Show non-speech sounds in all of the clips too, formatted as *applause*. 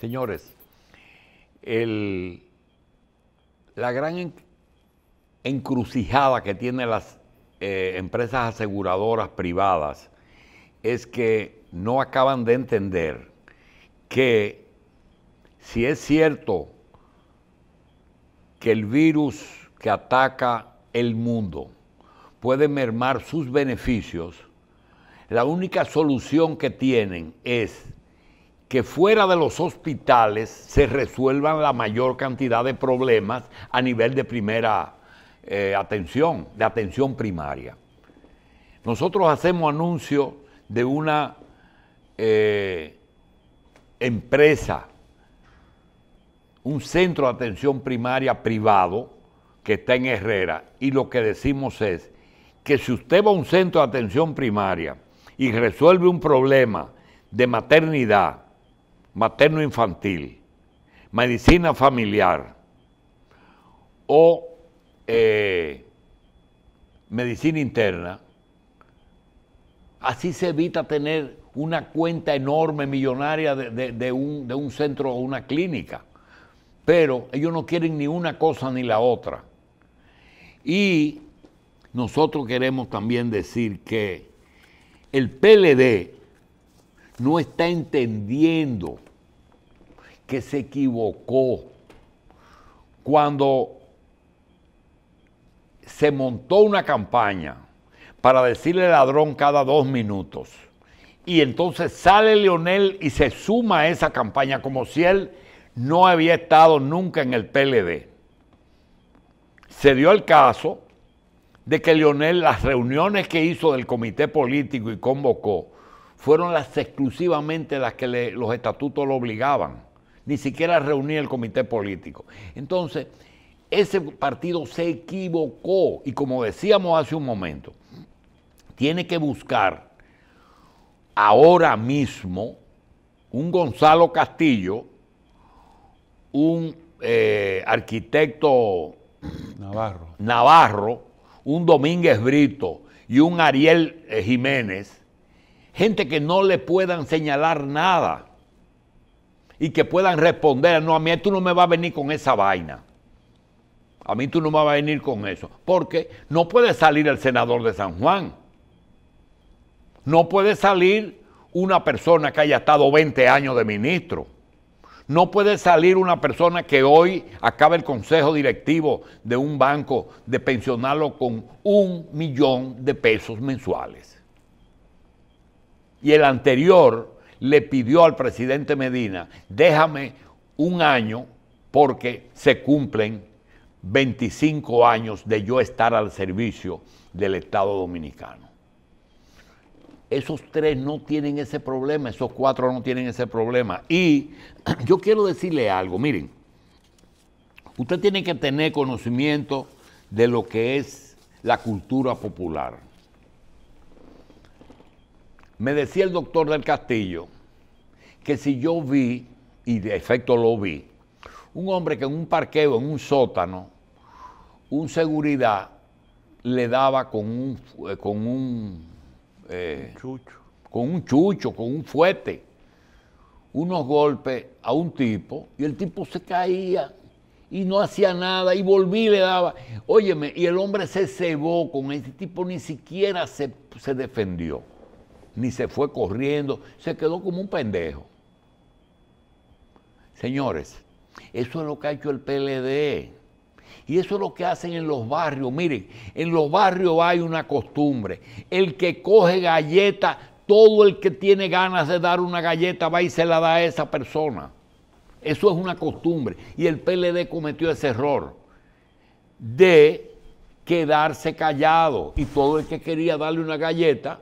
Señores, la gran encrucijada que tienen las eh, empresas aseguradoras privadas es que no acaban de entender que si es cierto que el virus que ataca el mundo puede mermar sus beneficios, la única solución que tienen es que fuera de los hospitales se resuelvan la mayor cantidad de problemas a nivel de primera eh, atención, de atención primaria. Nosotros hacemos anuncio de una eh, empresa, un centro de atención primaria privado que está en Herrera y lo que decimos es que si usted va a un centro de atención primaria y resuelve un problema de maternidad, materno-infantil, medicina familiar o eh, medicina interna, así se evita tener una cuenta enorme, millonaria de, un, de un centro o una clínica. Pero ellos no quieren ni una cosa ni la otra. Y nosotros queremos también decir que el PLD no está entendiendo que se equivocó cuando se montó una campaña para decirle ladrón cada dos minutos. Y entonces sale Leonel y se suma a esa campaña como si él no había estado nunca en el PLD. Se dio el caso de que Leonel las reuniones que hizo del comité político y convocó fueron las exclusivamente las que los estatutos lo obligaban, ni siquiera reunía el comité político. Entonces, ese partido se equivocó y como decíamos hace un momento, tiene que buscar ahora mismo un Gonzalo Castillo, un eh, arquitecto Navarro. un Domínguez Brito y un Ariel eh, Jiménez gente que no le puedan señalar nada y que puedan responder, no, a mí tú no me vas a venir con esa vaina. A mí tú no me vas a venir con eso. Porque no puede salir el senador de San Juan. No puede salir una persona que haya estado 20 años de ministro. No puede salir una persona que hoy acaba el consejo directivo de un banco de pensionarlo con un millón de pesos mensuales y el anterior le pidió al presidente Medina, déjame un año porque se cumplen 25 años de yo estar al servicio del Estado Dominicano. Esos tres no tienen ese problema, esos cuatro no tienen ese problema. Y *clears throat* yo quiero decirle algo, miren, usted tiene que tener conocimiento de lo que es la cultura popular. Me decía el doctor del Castillo que si yo vi, y de efecto lo vi, un hombre que en un parqueo, en un sótano, un seguridad le daba con un, eh, con un, eh, chucho. con un chucho, con un fuete, unos golpes a un tipo y el tipo se caía y no hacía nada y volví y le daba. Óyeme, y el hombre se cebó con ese tipo, ni siquiera se, se defendió ni se fue corriendo, se quedó como un pendejo. Señores, eso es lo que ha hecho el PLD. Y eso es lo que hacen en los barrios. Miren, en los barrios hay una costumbre. El que coge galleta, todo el que tiene ganas de dar una galleta va y se la da a esa persona. Eso es una costumbre. Y el PLD cometió ese error de quedarse callado. Y todo el que quería darle una galleta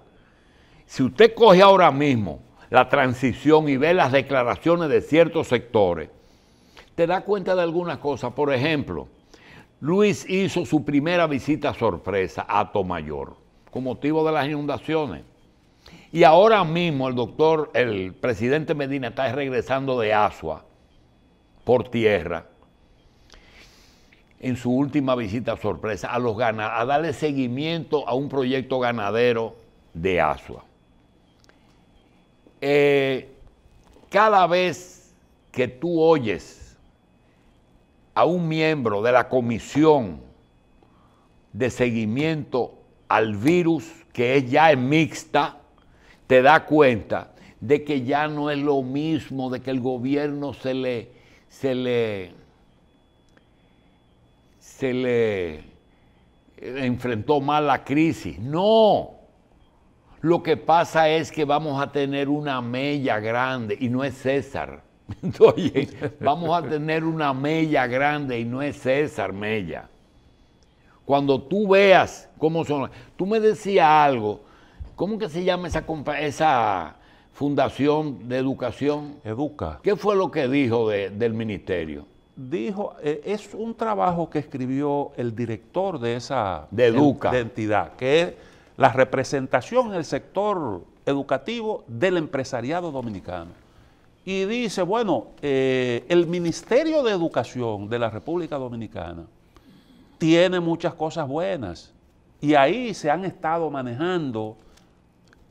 si usted coge ahora mismo la transición y ve las declaraciones de ciertos sectores, te da cuenta de algunas cosas. Por ejemplo, Luis hizo su primera visita sorpresa a Tomayor con motivo de las inundaciones. Y ahora mismo el doctor, el presidente Medina está regresando de Asua por tierra en su última visita sorpresa a los ganaderos, a darle seguimiento a un proyecto ganadero de Asua. Eh, cada vez que tú oyes a un miembro de la comisión de seguimiento al virus, que ya es mixta, te da cuenta de que ya no es lo mismo, de que el gobierno se le, se se le enfrentó mal la crisis. No, lo que pasa es que vamos a tener una mella grande y no es César. *laughs* Oye, vamos a tener una mella grande y no es César Mella. Cuando tú veas cómo son, tú me decías algo, ¿cómo que se llama esa, fundación de educación? Educa. ¿Qué fue lo que dijo del ministerio? Dijo, eh, es un trabajo que escribió el director de esa de Educa. entidad, que la representación en el sector educativo del empresariado dominicano. Y dice, bueno, eh, el Ministerio de Educación de la República Dominicana tiene muchas cosas buenas y ahí se han estado manejando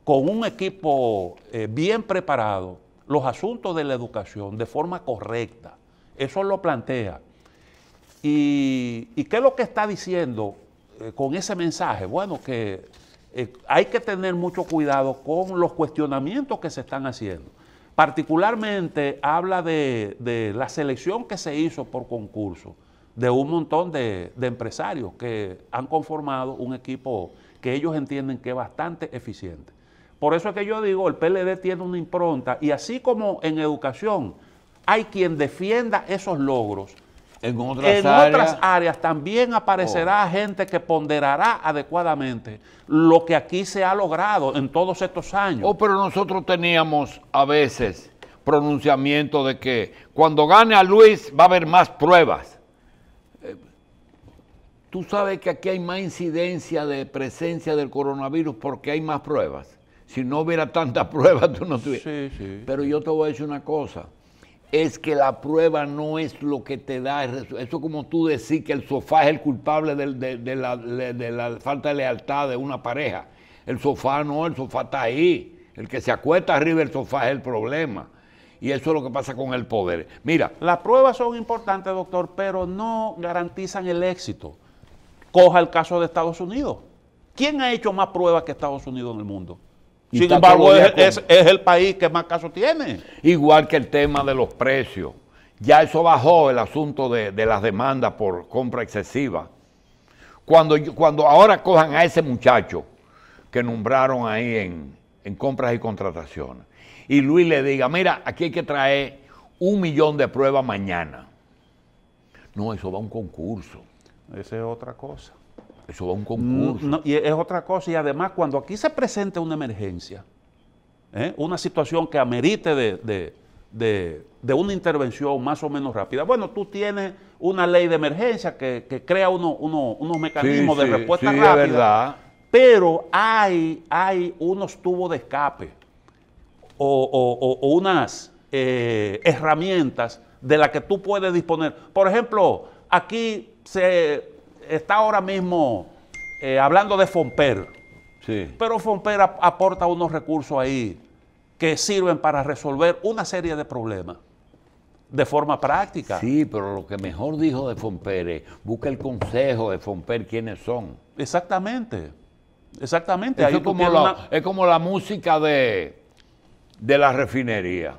con un equipo eh, bien preparado los asuntos de la educación de forma correcta. Eso lo plantea. ¿Y, qué es lo que está diciendo eh, con ese mensaje? Bueno, que eh, hay que tener mucho cuidado con los cuestionamientos que se están haciendo. Particularmente habla de, la selección que se hizo por concurso de un montón de, de, empresarios que han conformado un equipo que ellos entienden que es bastante eficiente. Por eso es que yo digo, el PLD tiene una impronta y así como en educación hay quien defienda esos logros, en, otras, áreas, también aparecerá oh. gente que ponderará adecuadamente lo que aquí se ha logrado en todos estos años. Oh, pero nosotros teníamos a veces pronunciamiento de que cuando gane a Luis va a haber más pruebas. Eh, tú sabes que aquí hay más incidencia de presencia del coronavirus porque hay más pruebas. Si no hubiera tantas *laughs* pruebas, tú no tuvieras. Sí, sí. Pero yo te voy a decir una cosa es que la prueba no es lo que te da. Eso como tú decís que el sofá es el culpable de, la, de, la, falta de lealtad de una pareja. El sofá no, el sofá está ahí. El que se acuesta arriba del sofá es el problema. Y eso es lo que pasa con el poder. Mira. Las pruebas son importantes, doctor, pero no garantizan el éxito. Coja el caso de Estados Unidos. ¿Quién ha hecho más pruebas que Estados Unidos en el mundo? Sin embargo, es, el país que más casos tiene. Igual que el tema de los precios. Ya eso bajó el asunto de, las demandas por compra excesiva. Cuando, cuando ahora cojan a ese muchacho que nombraron ahí en, en compras y contrataciones, y Luis le diga, mira, aquí hay que traer un millón de pruebas mañana. No, eso va a un concurso. Esa es otra cosa. Eso va un concurso. y es otra cosa. Y además, cuando aquí se presenta una emergencia, ¿eh? una situación que amerite de, una intervención más o menos rápida, bueno, tú tienes una ley de emergencia que, crea unos mecanismos de respuesta sí, rápida. verdad. Pero hay, hay unos tubos de escape o, unas eh, herramientas de las que tú puedes disponer. Por ejemplo, aquí se está ahora mismo eh, hablando de Fomper. Sí. Pero Fomper aporta unos recursos ahí que sirven para resolver una serie de problemas de forma práctica. Sí, pero lo que mejor dijo de Fomper es, busca el consejo de Fomper quiénes son. Exactamente, exactamente. es, como la, es como la música de, de la refinería,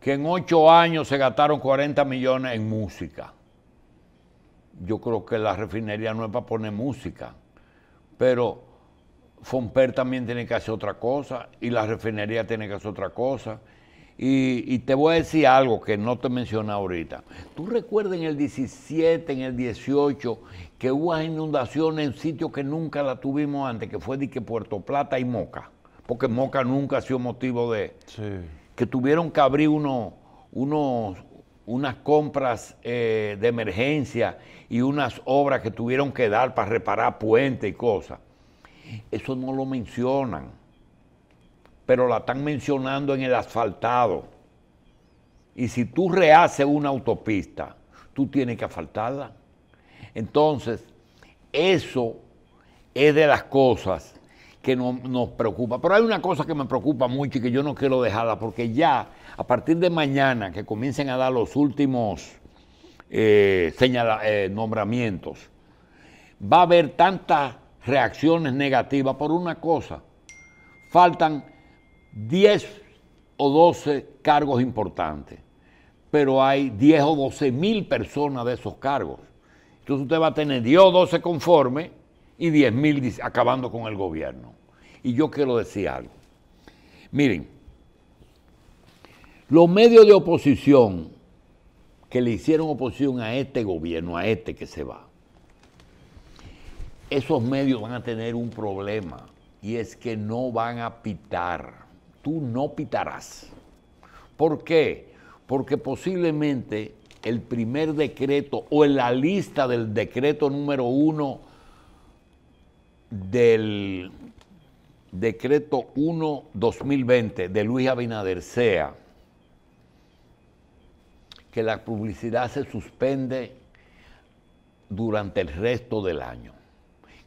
que en ocho años se gastaron 40 millones en música yo creo que la refinería no es para poner música, pero Fomper también tiene que hacer otra cosa y la refinería tiene que hacer otra cosa. Y, te voy a decir algo que no te mencioné ahorita. Tú recuerdas en el 17, en el 18, que hubo inundaciones en sitios que nunca la tuvimos antes, que fue Dique, Puerto Plata y Moca, porque Moca nunca ha sido motivo de... Que tuvieron que abrir unos, unas compras eh, de emergencia y unas obras que tuvieron que dar para reparar puente y cosas. Eso no lo mencionan, pero la están mencionando en el asfaltado. Y si tú rehaces una autopista, tú tienes que asfaltarla. Entonces, eso es de las cosas que nos preocupa. Pero hay una cosa que me preocupa mucho y que yo no quiero dejarla, porque ya a partir de mañana que comiencen a dar los últimos eh, eh, nombramientos, va a haber tantas reacciones negativas por una cosa. Faltan 10 o 12 cargos importantes, pero hay 10 o 12 mil personas de esos cargos. Entonces usted va a tener 10 o 12 conformes y 10.000 acabando con el gobierno. Y yo quiero decir algo. Miren, los medios de oposición que le hicieron oposición a este gobierno, a este que se va, esos medios van a tener un problema y es que no van a pitar. Tú no pitarás. ¿Por qué? Porque posiblemente el primer decreto o en la lista del decreto número uno del decreto 1-2020 de Luis Abinader sea que la publicidad se suspende durante el resto del año.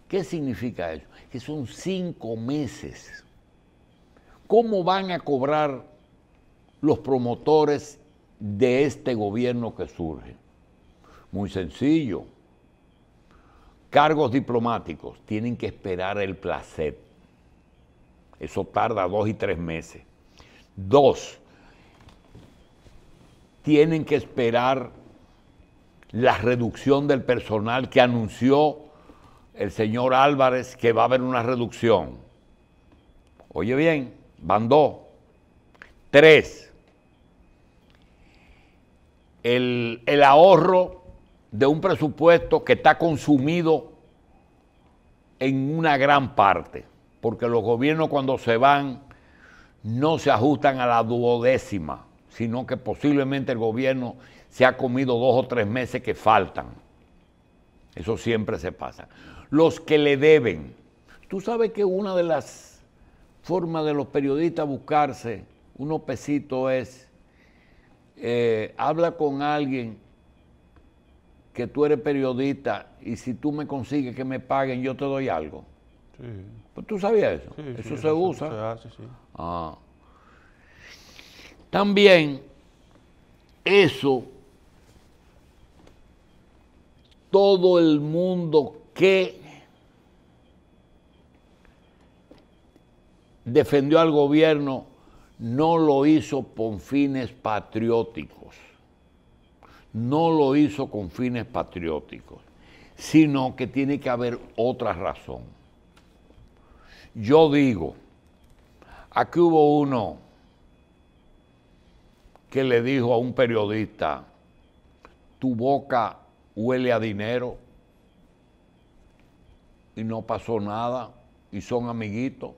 ¿Qué significa eso? Que son cinco meses. ¿Cómo van a cobrar los promotores de este gobierno que surge? Muy sencillo Cargos diplomáticos tienen que esperar el placer. Eso tarda dos y tres meses. Dos, tienen que esperar la reducción del personal que anunció el señor Álvarez que va a haber una reducción. Oye bien, van Tres, el, el ahorro de un presupuesto que está consumido en una gran parte, porque los gobiernos cuando se van no se ajustan a la duodécima, sino que posiblemente el gobierno se ha comido dos o tres meses que faltan. Eso siempre se pasa. Los que le deben. Tú sabes que una de las formas de los periodistas buscarse un pesitos es, eh, habla con alguien que tú eres periodista y si tú me consigues que me paguen, yo te doy algo. Pues tú sabías eso. eso, se usa. Ah. También eso todo el mundo que defendió al gobierno no lo hizo por fines patrióticos no lo hizo con fines patrióticos, sino que tiene que haber otra razón. Yo digo, aquí hubo uno que le dijo a un periodista, tu boca huele a dinero y no pasó nada y son amiguitos.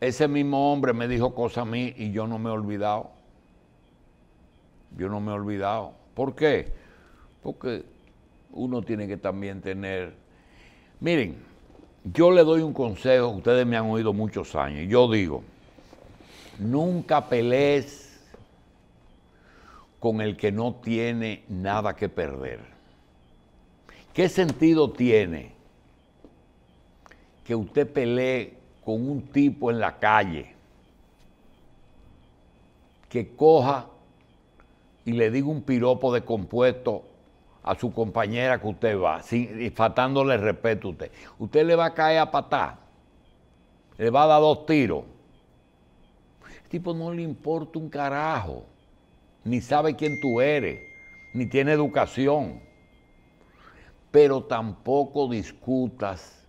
Ese mismo hombre me dijo cosas a mí y yo no me he olvidado. Yo no me he olvidado. ¿Por qué? Porque uno tiene que también tener... Miren, yo le doy un consejo, ustedes me han oído muchos años, yo digo, nunca pelees con el que no tiene nada que perder. ¿Qué sentido tiene que usted pelee con un tipo en la calle que coja y le digo un piropo de compuesto a su compañera que usted va, sin, faltándole respeto a usted, usted le va a caer a patá, le va a dar dos tiros. El tipo no le importa un carajo, ni sabe quién tú eres, ni tiene educación. Pero tampoco discutas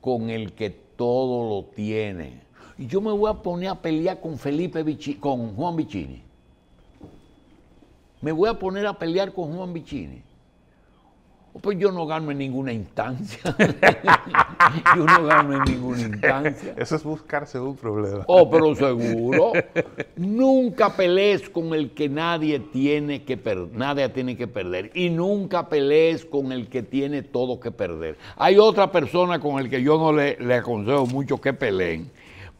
con el que todo lo tiene. Y yo me voy a poner a pelear con Felipe con Juan Bicini, me voy a poner a pelear con Juan Bichini. Pues yo no gano en ninguna instancia. *laughs* yo no gano en ninguna instancia. Eso es buscarse un problema. Oh, pero seguro. nunca pelees con el que nadie tiene que perder, nadie tiene que perder. Y nunca pelees con el que tiene todo que perder. Hay otra persona con el que yo no le aconsejo mucho que peleen,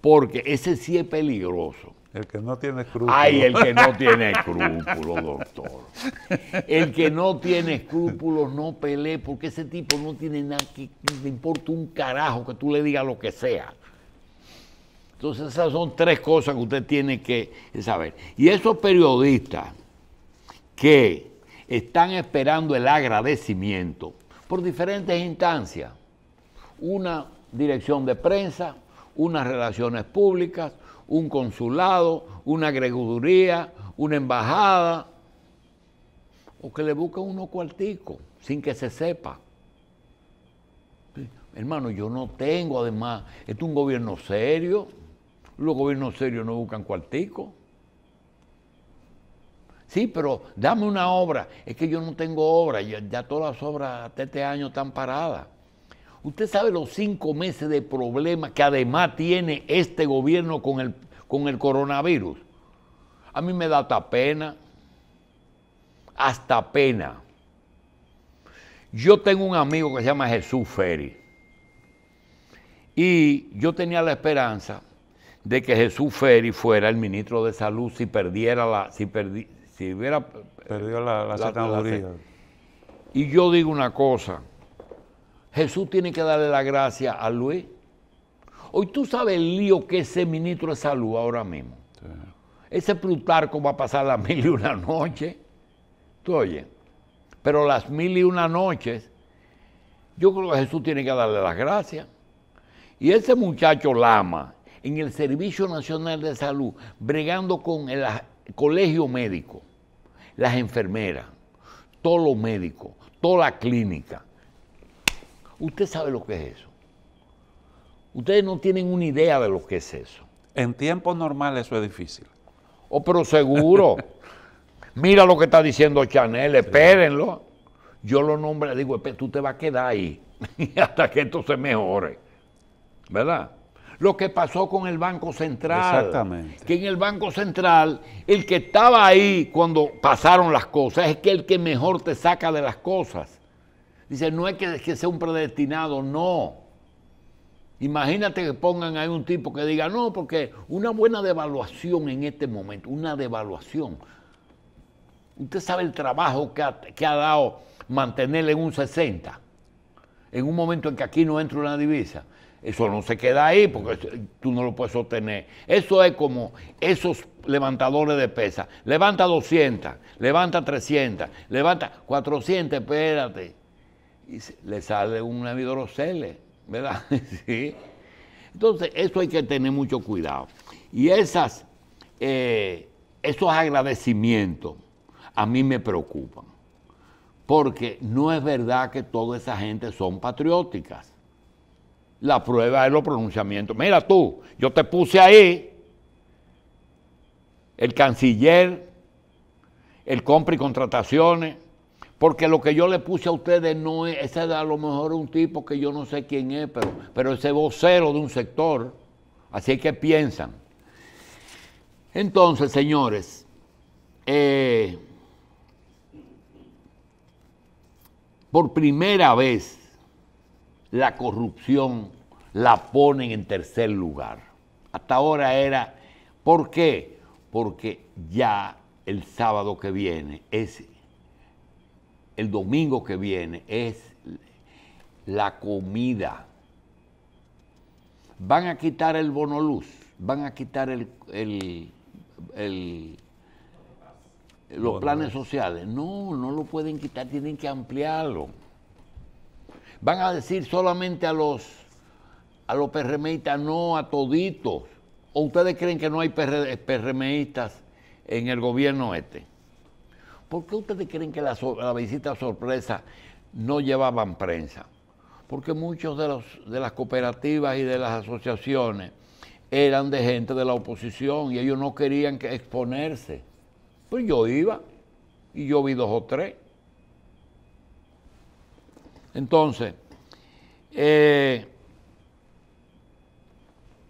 porque ese sí es peligroso. El que no tiene escrúpulos. Ay, el que no *laughs* tiene escrúpulos, doctor. El que no tiene escrúpulos no pelee, porque ese tipo no tiene nada que le importa un carajo que tú le digas lo que sea. Entonces esas son tres cosas que usted tiene que saber. Y esos periodistas que están esperando el agradecimiento por diferentes instancias, una dirección de prensa, unas relaciones públicas, un consulado, una agreguduría, una embajada, o que le busca uno cuartico sin que se sepa. Hermano, yo no tengo, además, esto es un gobierno serio, los gobiernos serios no buscan cuartico. Sí, pero dame una obra. Es que yo no tengo obra, ya, ya todas las obras hasta este año están paradas. Usted sabe los cinco meses de problemas que además tiene este gobierno con el, con el coronavirus. A mí me da hasta pena, hasta pena. Yo tengo un amigo que se llama Jesús Ferry. Y yo tenía la esperanza de que Jesús Ferry fuera el ministro de Salud si perdiera la. Si, si hubiera. Perdió la, Y yo digo una cosa: Jesús tiene que darle la gracia a Luis. Hoy tú sabes el lío que ese ministro de salud ahora mismo. Ese Plutarco va a pasar las *laughs* mil y una noches. Tú oyes. Pero las mil y una noches, yo creo que Jesús tiene que darle las gracias. Y ese muchacho Lama, en el Servicio Nacional de Salud, bregando con el colegio médico, las enfermeras, todos los médicos, toda la clínica, Usted sabe lo que es eso. Ustedes no tienen una idea de lo que es eso. En tiempos normales eso es difícil. Oh, pero seguro. *laughs* Mira lo que está diciendo Chanel, espérenlo. Yo lo le digo, tú te vas a quedar ahí *laughs* hasta que esto se mejore. ¿Verdad? Lo que pasó con el Banco Central. Exactamente. Que en el Banco Central, el que estaba ahí cuando pasaron las cosas es que el que mejor te saca de las cosas. Dice, no es que, sea un predestinado, no. Imagínate que pongan ahí un tipo que diga, no, porque una buena devaluación en este momento, una devaluación. Usted sabe el trabajo que ha, dado mantenerle en un 60, en un momento en que aquí no entra una divisa. Eso no se queda ahí porque tú no lo puedes obtener. Eso es como esos levantadores de pesa Levanta 200, levanta 300, levanta 400, espérate y le sale un hidrocele, ¿verdad? *laughs* sí. Entonces, eso hay que tener mucho cuidado. Y esas, eh, esos agradecimientos a mí me preocupan, porque no es verdad que toda esa gente son patrióticas. La prueba es los pronunciamientos. Mira tú, yo te puse ahí el canciller, el compra y contrataciones, porque lo que yo le puse a ustedes no es, ese es a lo mejor un tipo que yo no sé quién es, pero, pero ese vocero de un sector. Así que piensan. Entonces, señores, eh, por primera vez la corrupción la ponen en tercer lugar. Hasta ahora era, ¿por qué? Porque ya el sábado que viene es el domingo que viene es la comida. Van a quitar el bonoluz, van a quitar los planes sociales. No, no lo pueden quitar, tienen que ampliarlo. Van a decir solamente a los a los no a toditos. ¿O ustedes creen que no hay perremeístas en el gobierno este? ¿Por qué ustedes creen que la, visita sorpresa no llevaban prensa? Porque muchos de, las cooperativas y de las asociaciones eran de gente de la oposición y ellos no querían exponerse. Pues yo iba y yo vi dos o tres. Entonces, eh,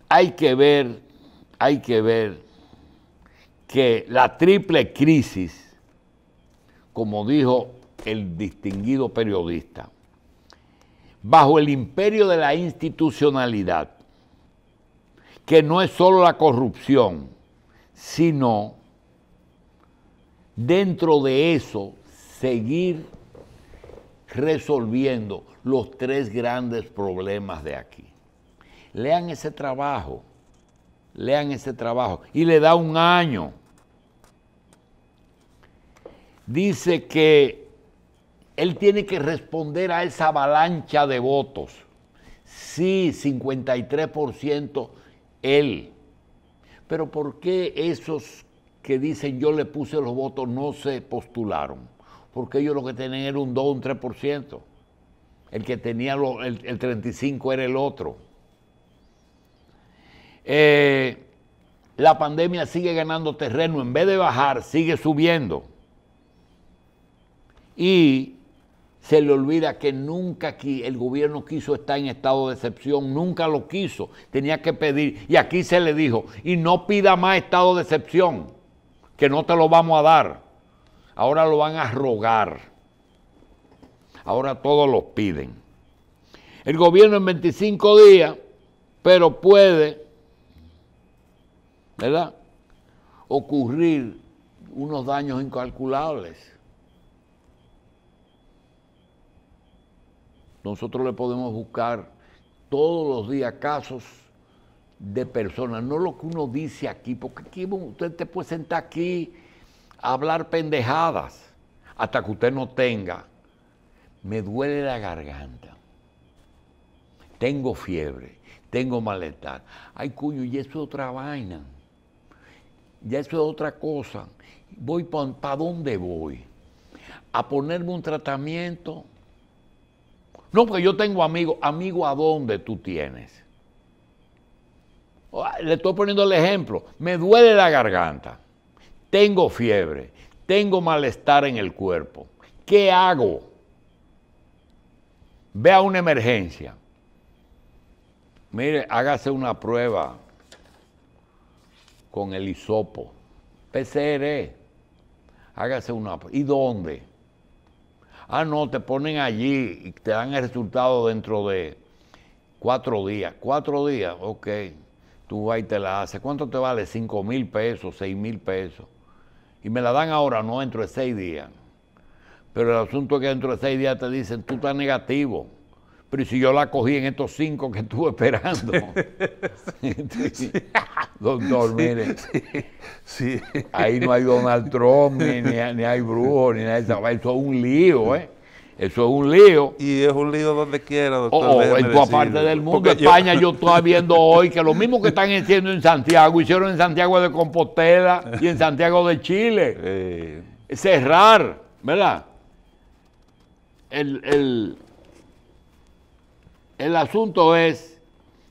hay que ver, hay que ver que la triple crisis como dijo el distinguido periodista, bajo el imperio de la institucionalidad, que no es solo la corrupción, sino dentro de eso seguir resolviendo los tres grandes problemas de aquí. Lean ese trabajo, lean ese trabajo y le da un año dice que él tiene que responder a esa avalancha de votos. Sí, 53% él. Pero ¿por qué esos que dicen yo le puse los votos no se postularon? Porque ellos lo que tenían era un 2, un 3%. El que tenía el, 35 era el otro. Eh, la pandemia sigue ganando terreno, en vez de bajar, sigue subiendo y se le olvida que nunca aquí el gobierno quiso estar en estado de excepción, nunca lo quiso, tenía que pedir, y aquí se le dijo, y no pida más estado de excepción, que no te lo vamos a dar, ahora lo van a rogar, ahora todos lo piden. El gobierno en 25 días, pero puede, ¿verdad? Ocurrir unos daños incalculables Nosotros le podemos buscar todos los días casos de personas, no lo que uno dice aquí, porque usted te puede sentar aquí a hablar pendejadas hasta que usted no tenga. Me duele la garganta, tengo fiebre, tengo malestar. Ay, cuño, y eso es otra vaina, ya eso es otra cosa. Voy para pa dónde voy? A ponerme un tratamiento no, porque yo tengo amigos. ¿Amigo a dónde tú tienes? Ah, le estoy poniendo el ejemplo. Me duele la garganta. Tengo fiebre. Tengo malestar en el cuerpo. ¿Qué hago? Vea una emergencia. Mire, hágase una prueba con el hisopo. PCR. Hágase una prueba. ¿Y dónde? Ah, no, te ponen allí y te dan el resultado dentro de cuatro días. Cuatro días, ok. Tú vas y te la haces. ¿Cuánto te vale? Cinco mil pesos, seis mil pesos. Y me la dan ahora, no dentro de seis días. Pero el asunto es que dentro de seis días te dicen, tú estás negativo pero si yo la cogí en estos cinco que estuve esperando. *laughs* *laughs* Doctor, mire, ahí no hay Donald Trump, ni, hay brujo, ni nada de eso. es un lío, ¿eh? Eso es un lío. Y es un lío donde quiera, doctor. O oh, oh, en toda parte del mundo. España, yo... estoy viendo hoy que lo mismo que están haciendo en Santiago, hicieron en Santiago de Compostela y en Santiago de Chile. Cerrar, ¿verdad? el el asunto es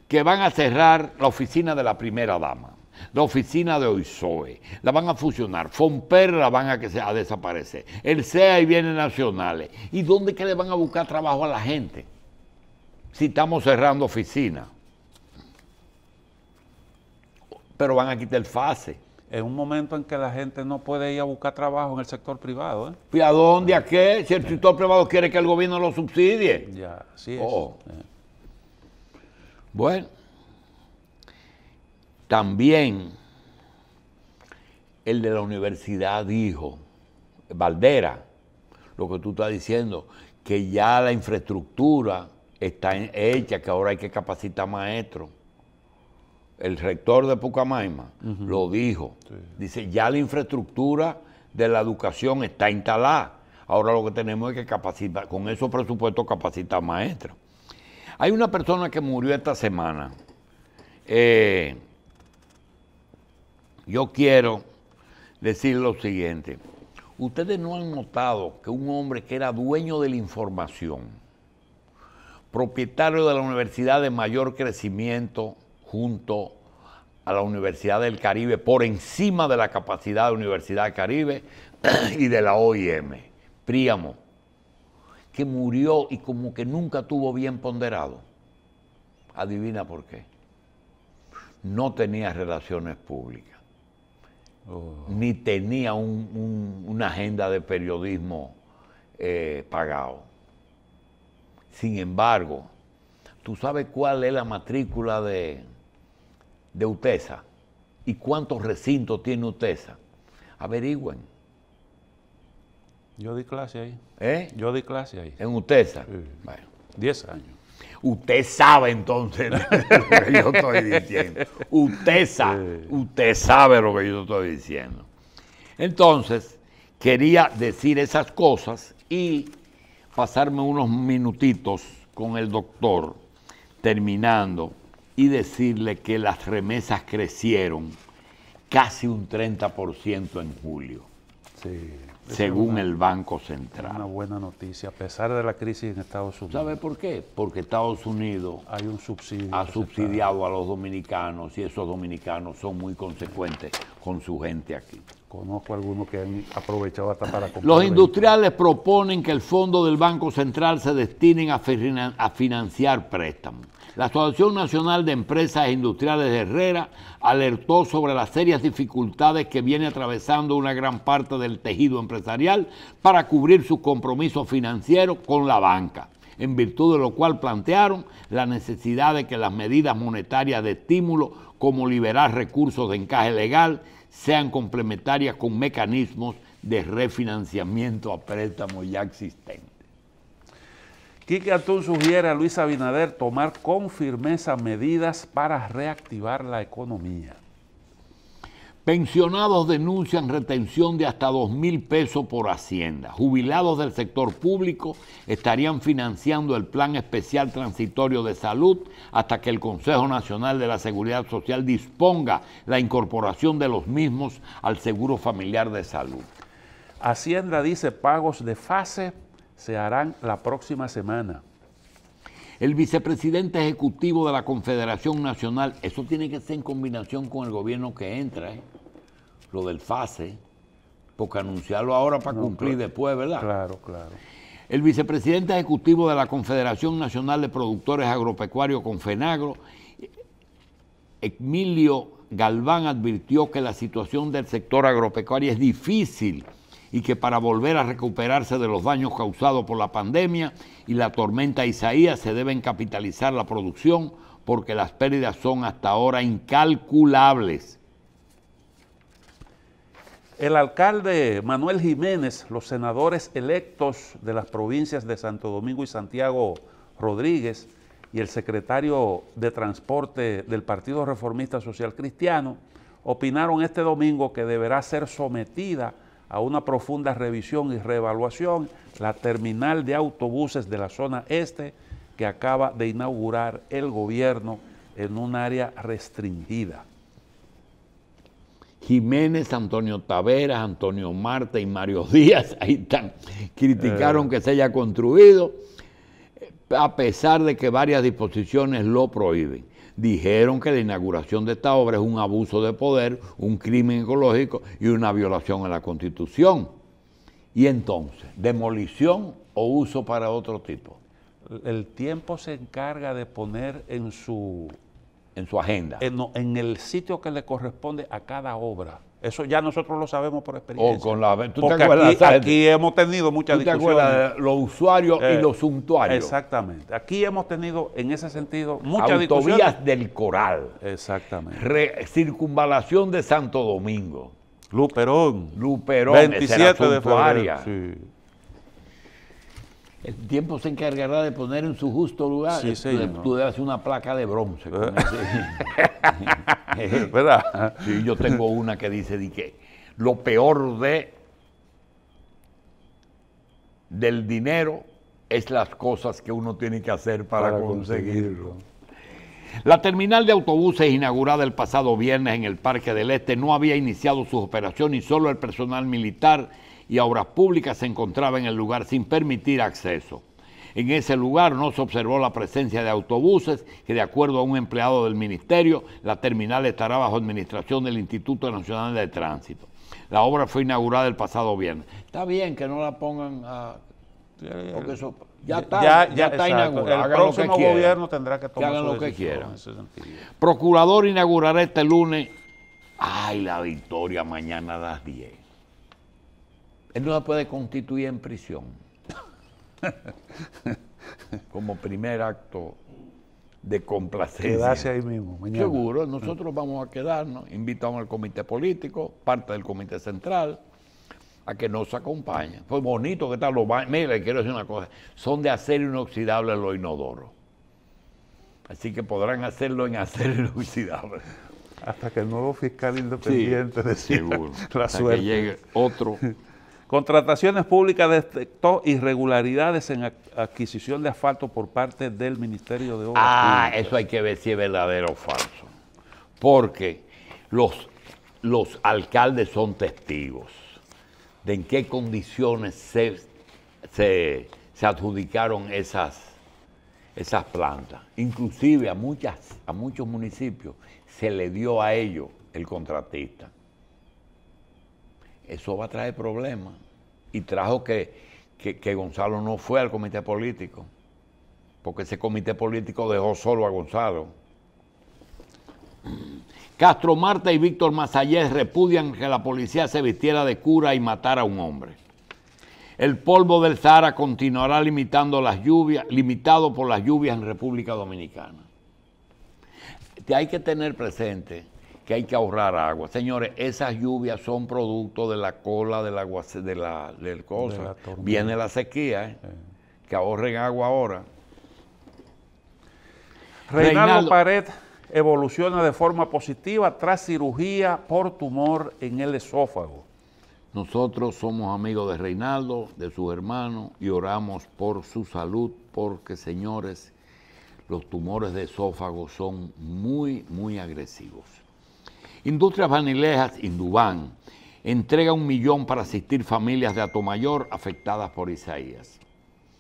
que van a cerrar la oficina de la primera dama, la oficina de OISOE, la van a fusionar, Fomper la van a, que desaparecer, el CEA y bienes nacionales. ¿Y dónde que le van a buscar trabajo a la gente? Si estamos cerrando oficinas. Pero van a quitar el fase. Es un momento en que la gente no puede ir a buscar trabajo en el sector privado. ¿eh? ¿Y a dónde? ¿A qué? Si el sector privado quiere que el gobierno lo subsidie. Ya, sí. Bueno, también el de la universidad dijo, Valdera, lo que tú estás diciendo, que ya la infraestructura está hecha, que ahora hay que capacitar maestros. El rector de Pucamaima lo dijo. Dice, ya la infraestructura de la educación está instalada. Ahora lo que tenemos es que capacitar, con esos presupuestos capacitar maestros. Hay una persona que murió esta semana. Eh, yo quiero decir lo siguiente. Ustedes no han notado que un hombre que era dueño de la información, propietario de la universidad de mayor crecimiento junto a la Universidad del Caribe, por encima de la capacidad de la Universidad del Caribe *clears throat* y de la OIM, Príamo que murió y como que nunca tuvo bien ponderado. Adivina por qué. No tenía relaciones públicas, oh. ni tenía una agenda de periodismo eh, pagado. Sin embargo, ¿tú sabes cuál es la matrícula de, de UTESA? ¿Y cuántos recintos tiene UTESA? Averigüen. Yo di clase ahí. ¿Eh? Yo di clase ahí. En UTESA. Sí. Bueno. Diez años. Usted sabe entonces *laughs* lo que yo estoy diciendo. Usted sabe, usted sabe lo que yo estoy diciendo. Entonces, quería decir esas cosas y pasarme unos minutitos con el doctor, terminando, y decirle que las remesas crecieron casi un 30% en julio. Sí según el Banco Central. Una buena noticia, a pesar de la crisis en Estados Unidos. ¿Sabe por qué? Porque Estados Unidos ha subsidiado a los dominicanos y esos dominicanos son muy consecuentes con su gente aquí. Conozco algunos que han aprovechado hasta para comprar. Los industriales proponen que el fondo del Banco Central se destinen a financiar préstamos. La Asociación Nacional de Empresas Industriales de Herrera alertó sobre las serias dificultades que viene atravesando una gran parte del tejido empresarial para cubrir sus compromisos financieros con la banca en virtud de lo cual plantearon la necesidad de que las medidas monetarias de estímulo, como liberar recursos de encaje legal, sean complementarias con mecanismos de refinanciamiento a préstamos ya existentes. Quique Atún sugiere a Luis Abinader tomar con firmeza medidas para reactivar la economía. Pensionados denuncian retención de hasta 2 mil pesos por Hacienda. Jubilados del sector público estarían financiando el Plan Especial Transitorio de Salud hasta que el Consejo Nacional de la Seguridad Social disponga la incorporación de los mismos al Seguro Familiar de Salud. Hacienda dice pagos de fase se harán la próxima semana. El vicepresidente ejecutivo de la Confederación Nacional, eso tiene que ser en combinación con el gobierno que entra, ¿eh? lo del FASE, porque anunciarlo ahora para cumplir después, ¿verdad? Claro, claro. El vicepresidente ejecutivo de la Confederación Nacional de Productores Agropecuarios, Confenagro, Emilio Galván, advirtió que la situación del sector agropecuario es difícil y que para volver a recuperarse de los daños causados por la pandemia y la tormenta Isaías se deben capitalizar la producción porque las pérdidas son hasta ahora incalculables. El alcalde Manuel Jiménez, los senadores electos de las provincias de Santo Domingo y Santiago Rodríguez y el secretario de Transporte del Partido Reformista Social Cristiano opinaron este domingo que deberá ser sometida a una profunda revisión y reevaluación la terminal de autobuses de la zona este que acaba de inaugurar el gobierno en un área restringida. Jiménez, Antonio Taveras, Antonio Marte y Mario *laughs* Díaz, ahí están, criticaron eh. que se haya construido, a pesar de que varias disposiciones lo prohíben dijeron que la inauguración de esta obra es un abuso de poder, un crimen ecológico y una violación a la Constitución. Y entonces, demolición o uso para otro tipo. El tiempo se encarga de poner en su... En su agenda. en el sitio que le corresponde a cada obra. Eso ya nosotros lo sabemos por experiencia. O con la, Porque aquí, hemos tenido muchas discusiones. de los usuarios y eh, los suntuarios. Exactamente. Aquí hemos tenido, en ese sentido, muchas Autovías discusiones. del Coral. Exactamente. circunvalación de Santo Domingo. Luperón. Luperón. 27 de febrero. Sí. El tiempo se encargará de poner en su justo lugar. Sí, sí, tú, hacer una placa de bronce. ¿Eh? *laughs* *laughs* ¿Verdad? Sí, yo tengo una que dice que lo peor de del dinero es las cosas que uno tiene que hacer para, conseguirlo. La terminal de autobuses inaugurada el pasado viernes en el Parque del Este no había iniciado sus operaciones y solo el personal militar y a Obras Públicas se encontraba en el lugar sin permitir acceso. En ese lugar no se observó la presencia de autobuses, que de acuerdo a un empleado del ministerio, la terminal estará bajo administración del Instituto Nacional de Tránsito. La obra fue inaugurada el pasado viernes. Está bien que no la pongan a... Porque eso ya está, ya, inaugurado. El próximo gobierno tendrá que tomar hagan lo que quieran. Procurador inaugurará este lunes. Ay, la victoria mañana a las 10 no se puede constituir en prisión *laughs* como primer acto de complacencia. Quedarse ahí mismo. Seguro, nosotros vamos a quedarnos, invitamos al comité político, parte del comité central, a que nos acompañen. Fue bonito que tal los quiero decir una cosa, son de acero inoxidable los inodoros. Así que podrán hacerlo en acero inoxidable. Hasta que el nuevo fiscal independiente de seguro. la Que llegue otro Contrataciones Públicas detectó irregularidades en adquisición de asfalto por parte del Ministerio de Obras ah, eso hay que ver si es verdadero o falso. Porque los, los alcaldes son testigos de en qué condiciones se, se, adjudicaron esas, esas plantas. Inclusive a, muchas, a muchos municipios se le dio a ellos el contratista eso va a traer problemas. Y trajo que, Gonzalo no fue al comité político, porque ese comité político dejó solo a Gonzalo. Castro Marta y Víctor Masallés repudian que la policía se vistiera de cura y matara a un hombre. El polvo del Sahara continuará limitando las lluvias, limitado por las lluvias en República Dominicana. Hay que tener presente que hay que ahorrar agua. Señores, esas lluvias son producto de la cola del agua, de la, cosa. Viene la sequía, que ahorren agua ahora. Reinaldo, Reinaldo Pared evoluciona de forma positiva tras cirugía por tumor en el esófago. Nosotros somos amigos de Reinaldo, de su hermano, y oramos por su salud, porque señores, los tumores de esófago son muy, muy agresivos. Industrias Vanilejas Indubán entrega un millón para asistir familias de Atomayor afectadas por Isaías.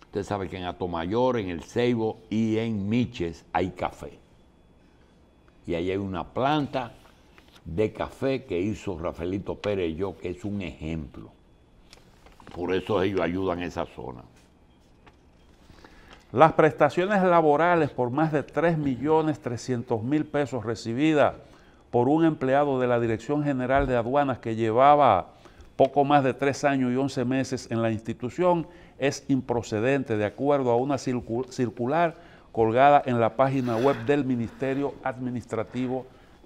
Usted sabe que en Atomayor, en El Ceibo y en Miches hay café. Y ahí hay una planta de café que hizo Rafaelito Pérez y yo, que es un ejemplo. Por eso ellos ayudan a esa zona. Las prestaciones laborales por más de 3.300.000 pesos recibidas por un empleado de la Dirección General de Aduanas que llevaba poco más de tres años y once meses en la institución es improcedente de acuerdo a una circular colgada en la página web del Ministerio Administrativo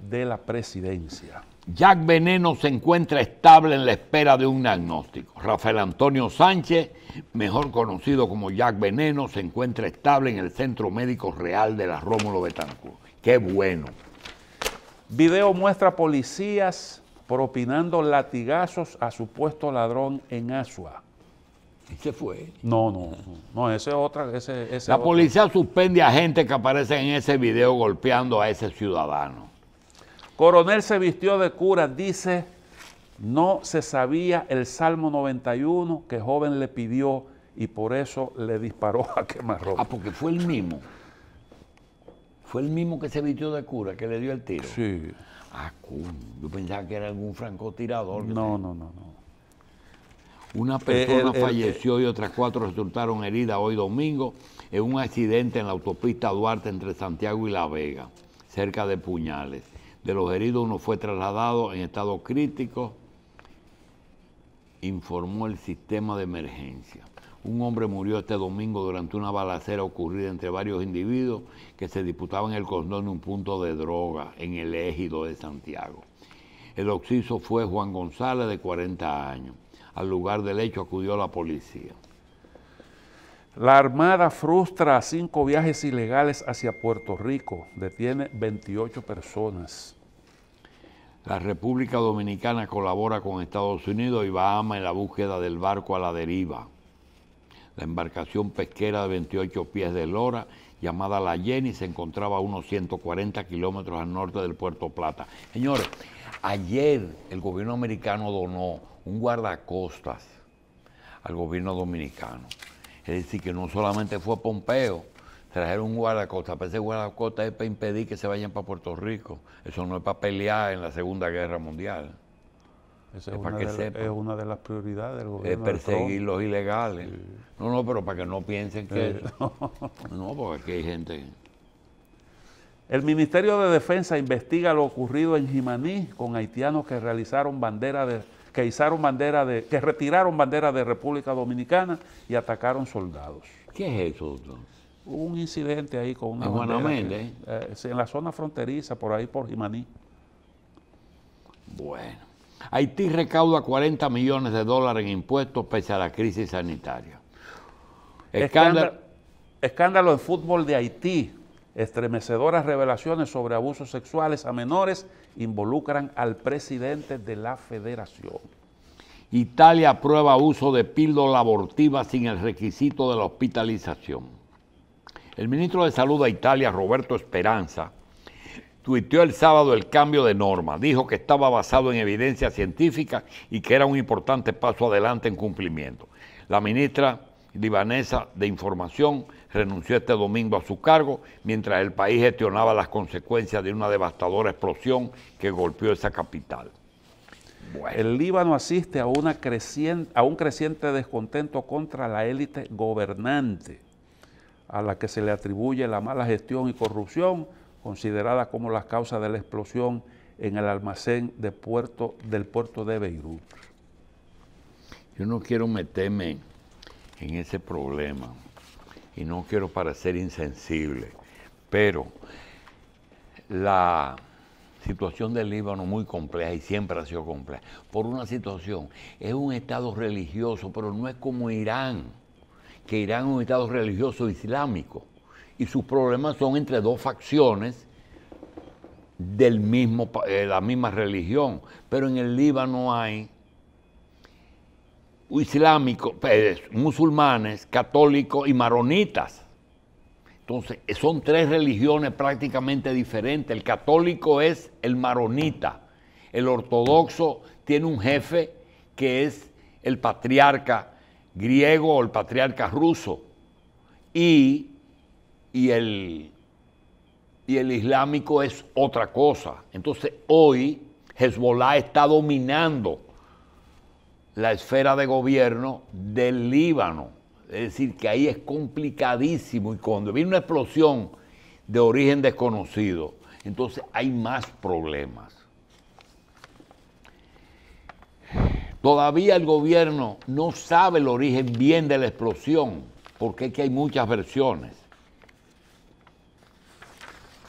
de la Presidencia. Jack Veneno se encuentra estable en la espera de un diagnóstico. Rafael Antonio Sánchez, mejor conocido como Jack Veneno, se encuentra estable en el Centro Médico Real de la Rómulo Betancourt. Qué bueno. Video muestra policías propinando latigazos a supuesto ladrón en Asua. ¿Ese fue? No, no, no, ese es otra. Ese, la policía suspende a gente que aparece en ese video golpeando a ese ciudadano. Coronel se vistió de cura, dice, no se sabía el Salmo 91 que joven le pidió y por eso le disparó a *laughs* quemarropa. Ah, porque fue el mismo. Fue el mismo que se vistió de cura, que le dio el tiro. Sí. Ah, yo pensaba que era algún francotirador. No, no, no, no. Una persona eh, falleció eh, y otras cuatro resultaron heridas hoy domingo en un accidente en la autopista Duarte entre Santiago y La Vega, cerca de Puñales. De los heridos, uno fue trasladado en estado crítico, informó el sistema de emergencia. Un hombre murió este domingo durante una balacera ocurrida entre varios individuos que se disputaban el condón de un punto de droga en el ejido de Santiago. El occiso fue Juan González, de 40 años. Al lugar del hecho acudió la policía. La Armada frustra cinco viajes ilegales hacia Puerto Rico. Detiene 28 personas. La República Dominicana colabora con Estados Unidos y Bahamas en la búsqueda del barco a la deriva. La embarcación pesquera de 28 pies de lora, llamada La Jenny, se encontraba a unos 140 kilómetros al norte del Puerto Plata. Señores, ayer el gobierno americano donó un guardacostas al gobierno dominicano. Es decir, que no solamente fue Pompeo, trajeron un guardacostas, pero ese guardacostas es para impedir que se vayan para Puerto Rico. Eso no es para pelear en la Segunda Guerra Mundial. Esa es, para que de es, una de las prioridades del gobierno. Es perseguir los ilegales. No, no, pero para que no piensen que... Eh, *laughs* no, porque aquí hay gente... El Ministerio de Defensa investiga lo ocurrido en Jimaní con haitianos que realizaron bandera de, que bandera de, que retiraron bandera de República Dominicana y atacaron soldados. ¿Qué es eso? Doctor? Hubo un incidente ahí con una en eh, la zona fronteriza, por ahí por Jimaní. Bueno. Haití recauda 40 millones de dólares en impuestos pese a la crisis sanitaria. Escándalo, de fútbol de Haití. Estremecedoras revelaciones sobre abusos sexuales a menores involucran al presidente de la federación. Italia aprueba uso de píldora abortiva sin el requisito de la hospitalización. El ministro de Salud de Italia, Roberto Esperanza, tuiteó el sábado el cambio de norma. Dijo que estaba basado en evidencia científica y que era un importante paso adelante en cumplimiento. La ministra libanesa de Información renunció este domingo a su cargo mientras el país gestionaba las consecuencias de una devastadora explosión que golpeó esa capital. El Líbano asiste a, una creciente, a un creciente descontento contra la élite gobernante, a la que se le atribuye la mala gestión y corrupción considerada como la causa de la explosión en el almacén puerto, del puerto de Beirut. Yo no quiero meterme en ese problema y no quiero parecer insensible, pero la situación del Líbano muy compleja y siempre ha sido compleja. Por una situación, es un Estado religioso, pero no es como Irán, que Irán es un Estado religioso islámico y sus problemas son entre dos facciones De eh, la misma religión. Pero en el Líbano hay islámicos, pues, musulmanes, católicos y maronitas. Entonces, eh, son tres religiones prácticamente diferentes. El católico es el maronita. El ortodoxo tiene un jefe que es el patriarca griego o el patriarca ruso. Y y el, y el islámico es otra cosa. Entonces hoy Hezbollah está dominando la esfera de gobierno del Líbano. Es decir, que ahí es complicadísimo y cuando viene una explosión de origen desconocido, entonces hay más problemas. Todavía el gobierno no sabe el origen bien de la explosión, porque es que hay muchas versiones.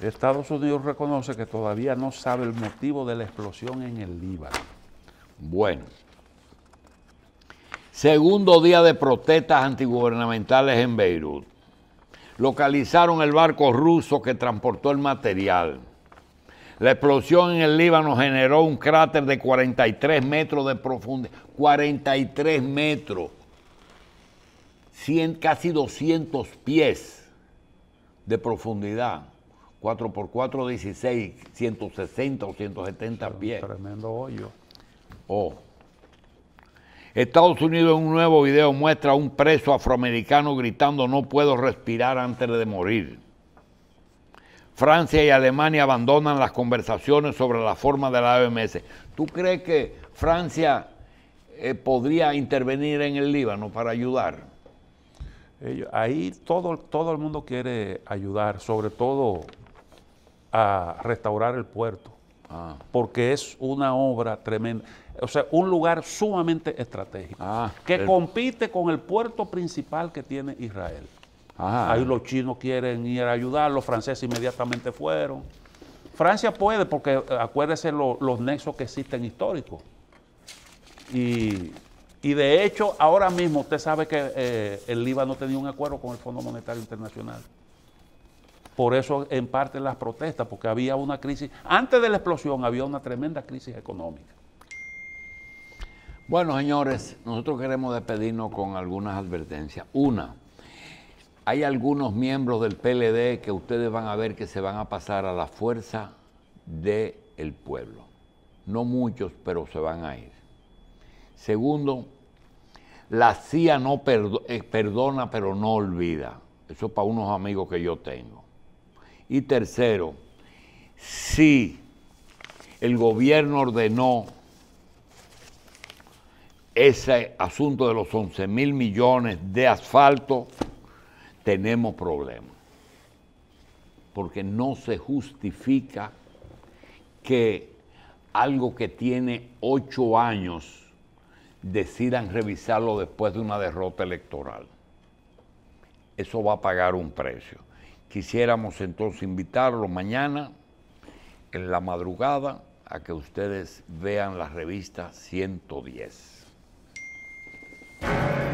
Estados Unidos reconoce que todavía no sabe el motivo de la explosión en el Líbano. Bueno. Segundo día de protestas antigubernamentales en Beirut. Localizaron el barco ruso que transportó el material. La explosión en el Líbano generó un cráter de 43 metros de profundidad. 43 metros. casi 200 pies de profundidad. 4x4, 16, 160 o 170 pies. Tremendo hoyo. Oh. Estados Unidos en un nuevo video muestra a un preso afroamericano gritando no puedo respirar antes de morir. Francia y Alemania abandonan las conversaciones sobre la forma de la OMS. ¿Tú crees que Francia eh, podría intervenir en el Líbano para ayudar? ahí todo, todo el mundo quiere ayudar, sobre todo a restaurar el puerto, ah. porque es una obra tremenda, o sea, un lugar sumamente estratégico, ah, que compite con el puerto principal que tiene Israel. Ah. Ahí los chinos quieren ir a ayudar, los franceses inmediatamente fueron. Francia puede, porque acuérdese los nexos que existen históricos. Y, y, de hecho, ahora mismo usted sabe que eh, el Líbano tenía un acuerdo con el Fondo Monetario Internacional. Por eso en parte las protestas, porque había una crisis, antes de la explosión había una tremenda crisis económica. Bueno, señores, nosotros queremos despedirnos con algunas advertencias. Una, hay algunos miembros del PLD que ustedes van a ver que se van a pasar a la fuerza del el pueblo. No muchos, pero se van a ir. Segundo, la CIA no eh, perdona, pero no olvida. Eso es para unos amigos que yo tengo. Y tercero, si el gobierno ordenó ese asunto de los 11 mil millones de asfalto, tenemos problemas. Porque no se justifica que algo que tiene ocho años decidan revisarlo después de una derrota electoral. Eso va a pagar un precio. Quisiéramos entonces invitarlo mañana en la madrugada a que ustedes vean la revista 110.